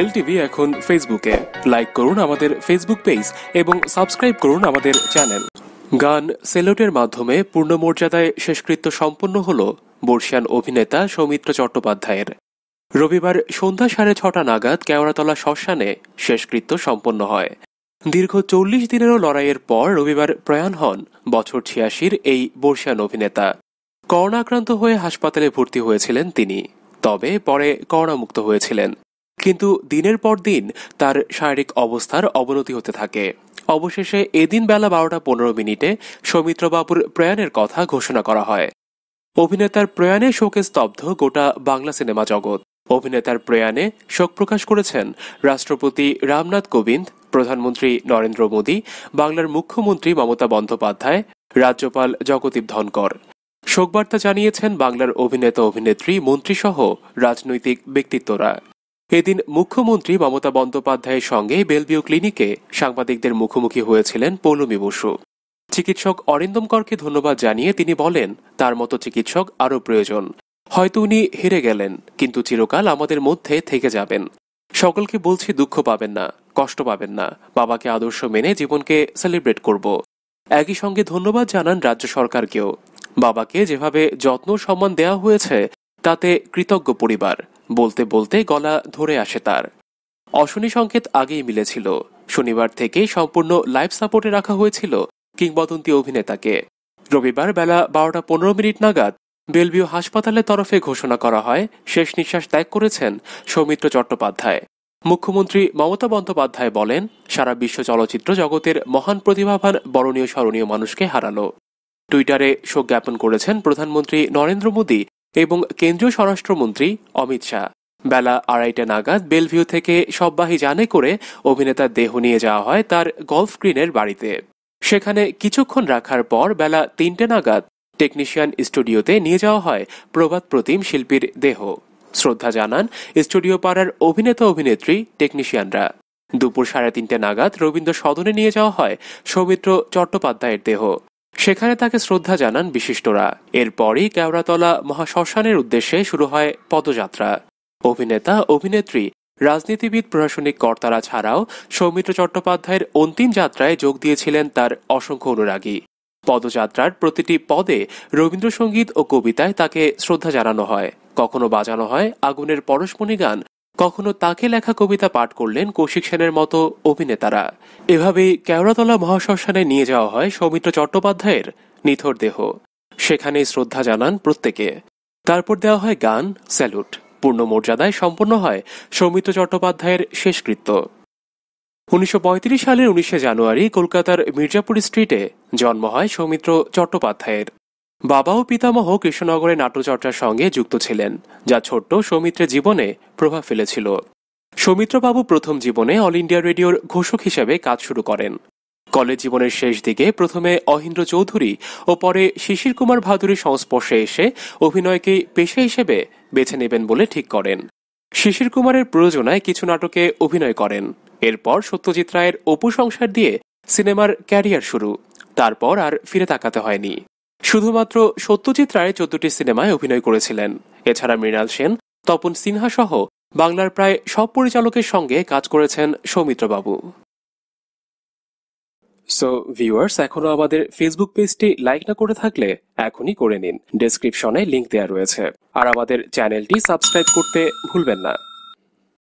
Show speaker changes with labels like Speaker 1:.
Speaker 1: LTV এখন ফেসবুকে like করুন আমাদের ফেসবুক পেজ এবং সাবস্ক্রাইব করুন আমাদের চ্যানেল গান সেলোটের মাধ্যমে পূর্ণমর্যাদায় শেষকৃত্য সম্পন্ন হল বর্ষিয়ান অভিনেতা সৌমিত্র চট্টোপাধ্যায়ের রবিবার সন্ধ্যা সাড়ে ছটা নাগাদ কেওড়াতলা শ্মশানে শেষকৃত্য সম্পন্ন হয় দীর্ঘ চল্লিশ দিনেরও লড়াইয়ের পর রবিবার প্রয়াণ হন বছর ছিয়াশির এই বর্ষিয়ান অভিনেতা করোনাক্রান্ত হয়ে হাসপাতালে ভর্তি হয়েছিলেন তিনি তবে পরে করোনামুক্ত হয়েছিলেন কিন্তু দিনের পর দিন তার শারীরিক অবস্থার অবনতি হতে থাকে অবশেষে এদিন বেলা বারোটা পনেরো মিনিটে সৌমিত্রবাবুর প্রয়াণের কথা ঘোষণা করা হয় অভিনেতার প্রয়াণে শোকে স্তব্ধ গোটা বাংলা সিনেমা জগৎ অভিনেতার প্রয়াণে শোক প্রকাশ করেছেন রাষ্ট্রপতি রামনাথ কোবিন্দ প্রধানমন্ত্রী নরেন্দ্র মোদী বাংলার মুখ্যমন্ত্রী মমতা বন্দ্যোপাধ্যায় রাজ্যপাল জগদীপ ধনকর শোকবার্তা জানিয়েছেন বাংলার অভিনেতা অভিনেত্রী মন্ত্রীসহ রাজনৈতিক ব্যক্তিত্বরা এদিন মুখ্যমন্ত্রী মমতা বন্দ্যোপাধ্যায়ের সঙ্গে বেলভিউ ক্লিনিকে সাংবাদিকদের মুখোমুখি হয়েছিলেন পৌলমী বসু চিকিৎসক অরিন্দম করকে ধন্যবাদ জানিয়ে তিনি বলেন তার মতো চিকিৎসক আরও প্রয়োজন হয়তো উনি হেরে গেলেন কিন্তু চিরকাল আমাদের মধ্যে থেকে যাবেন সকলকে বলছি দুঃখ পাবেন না কষ্ট পাবেন না বাবাকে আদর্শ মেনে জীবনকে সেলিব্রেট করব একই সঙ্গে ধন্যবাদ জানান রাজ্য সরকারকেও বাবাকে যেভাবে যত্ন সম্মান দেওয়া হয়েছে তাতে কৃতজ্ঞ পরিবার বলতে বলতে গলা ধরে আসে তার অশনি সংকেত আগেই মিলেছিল শনিবার থেকে সম্পূর্ণ লাইফ সাপোর্টে রাখা হয়েছিল কিংবদন্তি অভিনেতাকে রবিবার বেলা বারোটা পনেরো মিনিট নাগাদ বেলভিউ হাসপাতালের তরফে ঘোষণা করা হয় শেষ নিঃশ্বাস ত্যাগ করেছেন সৌমিত্র চট্টোপাধ্যায় মুখ্যমন্ত্রী মমতা বন্দ্যোপাধ্যায় বলেন সারা বিশ্ব চলচ্চিত্র জগতের মহান প্রতিভাবান বরণীয় স্মরণীয় মানুষকে হারালো টুইটারে শোক জ্ঞাপন করেছেন প্রধানমন্ত্রী নরেন্দ্র মোদী এবং কেন্দ্রীয় স্বরাষ্ট্রমন্ত্রী অমিত শাহ বেলা আড়াইটা নাগাদ বেলভিউ থেকে সববাহী জানে করে অভিনেতার দেহ নিয়ে যাওয়া হয় তার গলফ গ্রিনের বাড়িতে সেখানে কিছুক্ষণ রাখার পর বেলা তিনটে নাগাদ টেকনিশিয়ান স্টুডিওতে নিয়ে যাওয়া হয় প্রবাদ প্রতিম শিল্পীর দেহ শ্রদ্ধা জানান স্টুডিও পাড়ার অভিনেতা অভিনেত্রী টেকনিশিয়ানরা দুপুর সাড়ে তিনটে নাগাদ রবীন্দ্র সদনে নিয়ে যাওয়া হয় সৌমিত্র চট্টোপাধ্যায়ের দেহ সেখানে তাকে শ্রদ্ধা জানান বিশিষ্টরা এরপরই কেওড়াতলা মহাশ্মশানের উদ্দেশ্যে শুরু হয় পদযাত্রা অভিনেতা অভিনেত্রী রাজনীতিবিদ প্রশাসনিক কর্তারা ছাড়াও সৌমিত্র চট্টোপাধ্যায়ের অন্তিম যাত্রায় যোগ দিয়েছিলেন তার অসংখ্য অনুরাগী পদযাত্রার প্রতিটি পদে রবীন্দ্রসঙ্গীত ও কবিতায় তাকে শ্রদ্ধা জানানো হয় কখনো বাজানো হয় আগুনের পরশমণি গান কখনো তাকে লেখা কবিতা পাঠ করলেন কৌশিক সেনের মতো অভিনেতারা এভাবেই কেওড়াতলা মহাশ্মশানে নিয়ে যাওয়া হয় সৌমিত্র চট্টোপাধ্যায়ের নিথর দেহ সেখানেই শ্রদ্ধা জানান প্রত্যেকে তারপর দেওয়া হয় গান স্যালুট পূর্ণ মর্যাদায় সম্পন্ন হয় সৌমিত্র চট্টোপাধ্যায়ের শেষকৃত্য উনিশশো সালের উনিশে জানুয়ারি কলকাতার মির্জাপুর স্ট্রিটে জন্ম হয় সৌমিত্র চট্টোপাধ্যায়ের বাবা ও পিতামহ কৃষ্ণনগরে নাট্যচর্চার সঙ্গে যুক্ত ছিলেন যা ছোট্ট সৌমিত্রের জীবনে প্রভাব ফেলেছিল সৌমিত্রবাবু প্রথম জীবনে অল ইন্ডিয়া রেডিওর ঘোষক হিসেবে কাজ শুরু করেন কলেজ জীবনের শেষ দিকে প্রথমে অহিন্দ্র চৌধুরী ও পরে শিশির কুমার ভাদুরীর সংস্পর্শে এসে অভিনয়কে পেশা হিসেবে বেছে নেবেন বলে ঠিক করেন শিশির কুমারের প্রযোজনায় কিছু নাটকে অভিনয় করেন এরপর সত্যজিৎ রায়ের অপু সংসার দিয়ে সিনেমার ক্যারিয়ার শুরু তারপর আর ফিরে তাকাতে হয়নি শুধুমাত্র সত্যজিৎ রায় চোদ্দটি সিনেমায় অভিনয় করেছিলেন এছাড়া মৃণাল সেন তপন সিনহা সহ বাংলার প্রায় সব পরিচালকের সঙ্গে কাজ করেছেন সৌমিত্রবাবু সো ভিউয়ার্স এখনো আমাদের ফেসবুক পেজটি লাইক না করে থাকলে এখনই করে নিন ডিসক্রিপশনে লিঙ্ক দেওয়া রয়েছে আর আমাদের চ্যানেলটি সাবস্ক্রাইব করতে ভুলবেন না